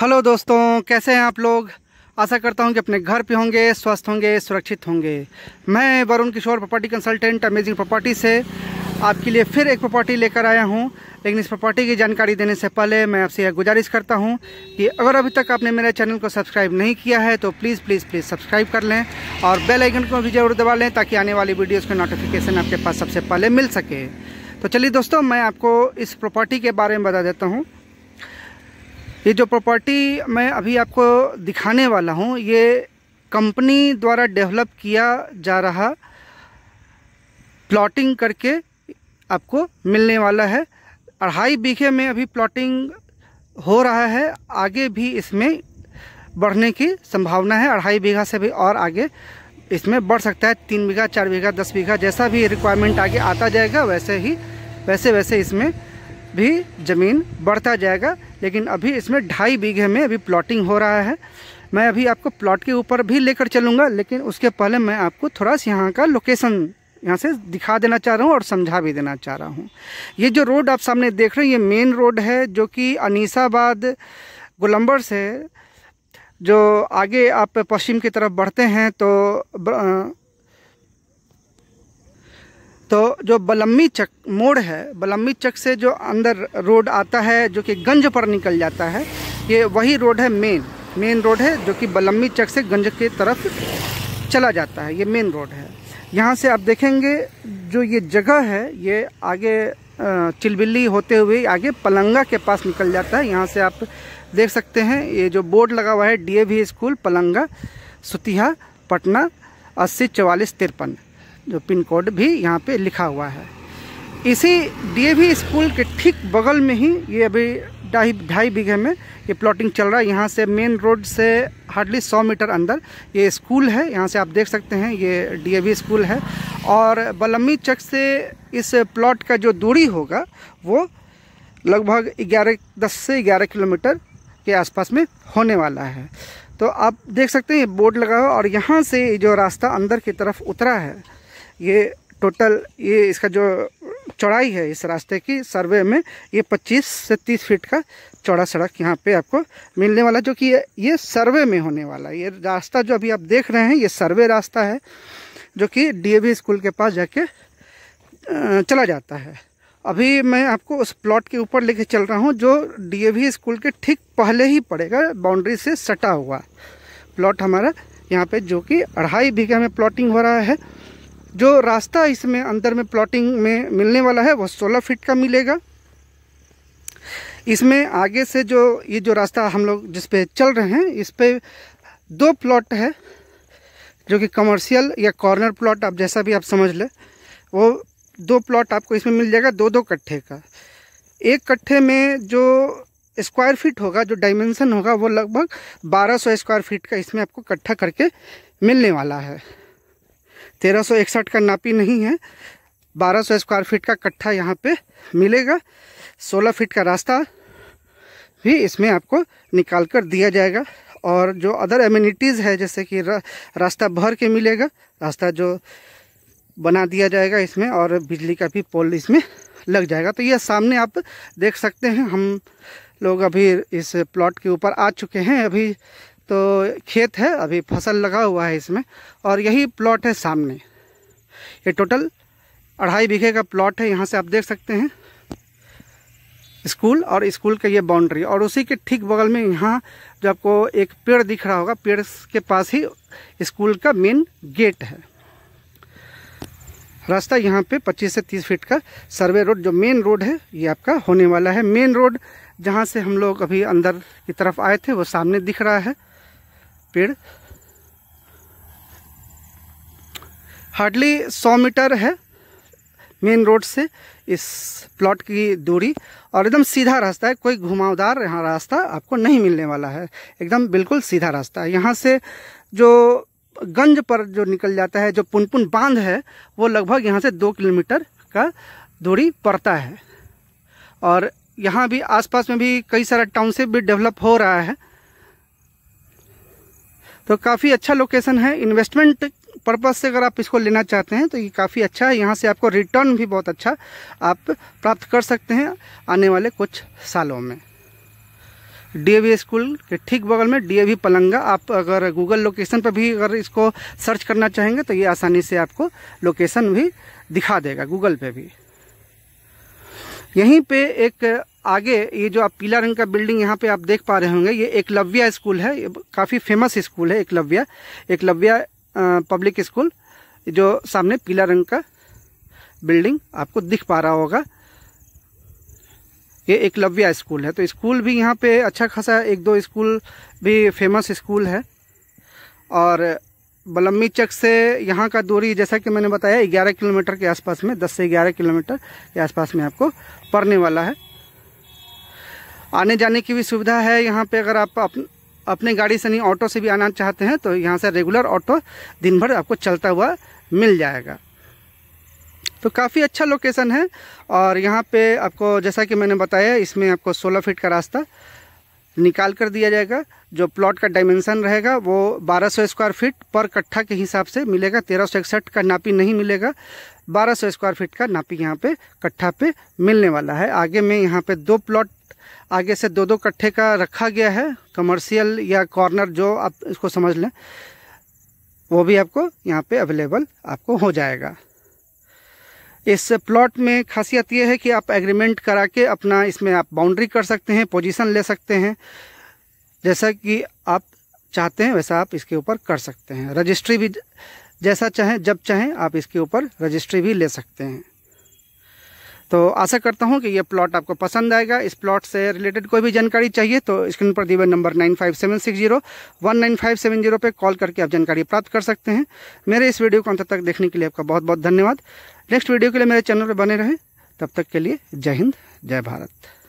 hello दोस्तों कैसे हैं आप लोग आशा करता हूं कि अपने घर पे होंगे स्वस्थ होंगे सुरक्षित होंगे मैं Varun Kishore property consultant amazing property से आपके लिए फिर एक प्रॉपर्टी लेकर आया हूं लेकिन इस प्रॉपर्टी की जानकारी देने से पहले मैं आपसे यह गुजारिश करता हूं कि अगर अभी तक आपने मेरे चैनल को सब्सक्राइब नहीं किया है तो प्लीज़ प्लीज़ प्लीज़ सब्सक्राइब कर लें और बेलाइकन को भी जरूर दबा लें ताकि आने वाली वीडियोज़ का नोटिफिकेशन आपके पास सबसे पहले मिल सके तो चलिए दोस्तों मैं आपको इस प्रॉपर्टी के बारे में बता देता हूँ ये जो प्रॉपर्टी मैं अभी आपको दिखाने वाला हूँ ये कंपनी द्वारा डेवलप किया जा रहा प्लॉटिंग करके आपको मिलने वाला है अढ़ाई बीघे में अभी प्लॉटिंग हो रहा है आगे भी इसमें बढ़ने की संभावना है अढ़ाई बीघा से भी और आगे इसमें बढ़ सकता है तीन बीघा चार बीघा दस बीघा जैसा भी रिक्वायरमेंट आगे आता जाएगा वैसे ही वैसे वैसे इसमें भी ज़मीन बढ़ता जाएगा लेकिन अभी इसमें ढाई बीघे में अभी प्लॉटिंग हो रहा है मैं अभी आपको प्लॉट के ऊपर भी लेकर चलूँगा लेकिन उसके पहले मैं आपको थोड़ा सा यहाँ का लोकेशन यहाँ से दिखा देना चाह रहा हूँ और समझा भी देना चाह रहा हूँ ये जो रोड आप सामने देख रहे हैं ये मेन रोड है जो कि अनीसाबाद गोलम्बर से जो आगे आप पश्चिम की तरफ बढ़ते हैं तो तो जो बलम्बी चक मोड़ है बलम्बी चक से जो अंदर रोड आता है जो कि गंज पर निकल जाता है ये वही रोड है मेन मेन रोड है जो कि बलम्बी चक से गंज के तरफ चला जाता है ये मेन रोड है यहाँ से आप देखेंगे जो ये जगह है ये आगे चिलबिल्ली होते हुए आगे पलंगा के पास निकल जाता है यहाँ से आप देख सकते हैं ये जो बोर्ड लगा हुआ है डी स्कूल पलंगा सुतिहा पटना अस्सी चवालीस तिरपन जो पिन कोड भी यहाँ पे लिखा हुआ है इसी डी स्कूल के ठीक बगल में ही ये अभी ढाई ढाई बीघे में ये प्लॉटिंग चल रहा है यहाँ से मेन रोड से हार्डली सौ मीटर अंदर ये स्कूल है यहाँ से आप देख सकते हैं ये डी स्कूल है और बलम्बी चक से इस प्लॉट का जो दूरी होगा वो लगभग ग्यारह दस से ग्यारह किलोमीटर के आसपास में होने वाला है तो आप देख सकते हैं ये बोर्ड लगा हुआ और यहाँ से जो रास्ता अंदर की तरफ उतरा है ये टोटल ये इसका जो चौड़ाई है इस रास्ते की सर्वे में ये 25 से 30 फीट का चौड़ा सड़क यहाँ पे आपको मिलने वाला जो कि ये, ये सर्वे में होने वाला है ये रास्ता जो अभी आप देख रहे हैं ये सर्वे रास्ता है जो कि डी स्कूल के पास जाके चला जाता है अभी मैं आपको उस प्लॉट के ऊपर लेके चल रहा हूँ जो डी स्कूल के ठीक पहले ही पड़ेगा बाउंड्री से सटा हुआ प्लॉट हमारा यहाँ पे जो कि अढ़ाई बीघा में प्लॉटिंग हो रहा है जो रास्ता इसमें अंदर में प्लॉटिंग में मिलने वाला है वह सोलह फीट का मिलेगा इसमें आगे से जो ये जो रास्ता हम लोग जिसपे चल रहे हैं इस पर दो प्लॉट है जो कि कमर्शियल या कॉर्नर प्लॉट आप जैसा भी आप समझ लें वो दो प्लॉट आपको इसमें मिल जाएगा दो दो कट्ठे का एक कट्ठे में जो स्क्वायर फीट होगा जो डायमेंशन होगा वो लगभग 1200 स्क्वायर फीट का इसमें आपको इकट्ठा करके मिलने वाला है तेरह सौ इकसठ का नापी नहीं है बारह सौ स्क्वायर फीट का कट्ठा यहाँ पे मिलेगा सोलह फीट का रास्ता भी इसमें आपको निकाल कर दिया जाएगा और जो अदर एम्यूनिटीज़ है जैसे कि रा, रास्ता भर के मिलेगा रास्ता जो बना दिया जाएगा इसमें और बिजली का भी पोल इसमें लग जाएगा तो यह सामने आप देख सकते हैं हम लोग अभी इस प्लॉट के ऊपर आ चुके हैं अभी तो खेत है अभी फसल लगा हुआ है इसमें और यही प्लॉट है सामने ये टोटल अढ़ाई बीघे का प्लॉट है यहाँ से आप देख सकते हैं स्कूल और स्कूल का ये बाउंड्री और उसी के ठीक बगल में यहाँ जो आपको एक पेड़ दिख रहा होगा पेड़ के पास ही स्कूल का मेन गेट है रास्ता यहाँ पे 25 से 30 फीट का सर्वे रोड जो मेन रोड है ये आपका होने वाला है मेन रोड जहाँ से हम लोग अभी अंदर की तरफ आए थे वो सामने दिख रहा है पेड़ हार्डली सौ मीटर है मेन रोड से इस प्लॉट की दूरी और एकदम सीधा रास्ता है कोई घुमावदार यहाँ रास्ता आपको नहीं मिलने वाला है एकदम बिल्कुल सीधा रास्ता है यहाँ से जो गंज पर जो निकल जाता है जो पुनपुन बांध है वो लगभग यहाँ से दो किलोमीटर का दूरी पड़ता है और यहाँ भी आसपास में भी कई सारा टाउनशिप भी डेवलप हो रहा है तो काफ़ी अच्छा लोकेशन है इन्वेस्टमेंट पर्पज़ से अगर आप इसको लेना चाहते हैं तो ये काफ़ी अच्छा है यहाँ से आपको रिटर्न भी बहुत अच्छा आप प्राप्त कर सकते हैं आने वाले कुछ सालों में डी स्कूल के ठीक बगल में डी पलंगा आप अगर गूगल लोकेशन पर भी अगर इसको सर्च करना चाहेंगे तो ये आसानी से आपको लोकेशन भी दिखा देगा गूगल पे भी यहीं पे एक आगे ये जो आप पीला रंग का बिल्डिंग यहाँ पे आप देख पा रहे होंगे ये एकलव्या स्कूल है काफ़ी फेमस स्कूल है एकलव्या एकलव्या पब्लिक स्कूल जो सामने पीला रंग का बिल्डिंग आपको दिख पा रहा होगा ये एकलव्या स्कूल है तो स्कूल भी यहाँ पे अच्छा खासा एक दो स्कूल भी फेमस स्कूल है और बलम्बी चक से यहाँ का दूरी जैसा कि मैंने बताया 11 किलोमीटर के आसपास में 10 से 11 किलोमीटर के आसपास में आपको पड़ने वाला है आने जाने की भी सुविधा है यहाँ पे अगर आप अप, अपने गाड़ी से नहीं ऑटो से भी आना चाहते हैं तो यहाँ से रेगुलर ऑटो दिन भर आपको चलता हुआ मिल जाएगा तो काफ़ी अच्छा लोकेशन है और यहाँ पे आपको जैसा कि मैंने बताया इसमें आपको 16 फीट का रास्ता निकाल कर दिया जाएगा जो प्लॉट का डायमेंशन रहेगा वो 1200 स्क्वायर फीट पर कट्ठा के हिसाब से मिलेगा तेरह का नापी नहीं मिलेगा 1200 स्क्वायर फीट का नापी यहाँ पे कट्ठा पे मिलने वाला है आगे में यहाँ पे दो प्लॉट आगे से दो दो कट्ठे का रखा गया है कमर्शियल या कॉर्नर जो आप इसको समझ लें वो भी आपको यहाँ पे अवेलेबल आपको हो जाएगा इस प्लॉट में खासियत ये है कि आप एग्रीमेंट करा के अपना इसमें आप बाउंड्री कर सकते हैं पोजीशन ले सकते हैं जैसा कि आप चाहते हैं वैसा आप इसके ऊपर कर सकते हैं रजिस्ट्री भी जैसा चाहें जब चाहें आप इसके ऊपर रजिस्ट्री भी ले सकते हैं तो आशा करता हूँ कि यह प्लॉट आपको पसंद आएगा इस प्लॉट से रिलेटेड कोई भी जानकारी चाहिए तो स्क्रीन पर दिए number nine five seven six zero one nine five seven zero पर कॉल करके आप जानकारी प्राप्त कर सकते हैं मेरे इस वीडियो को अंत तक देखने के लिए आपका बहुत बहुत धन्यवाद नेक्स्ट वीडियो के लिए मेरे चैनल पर बने रहें तब तक के लिए जय हिंद जय भारत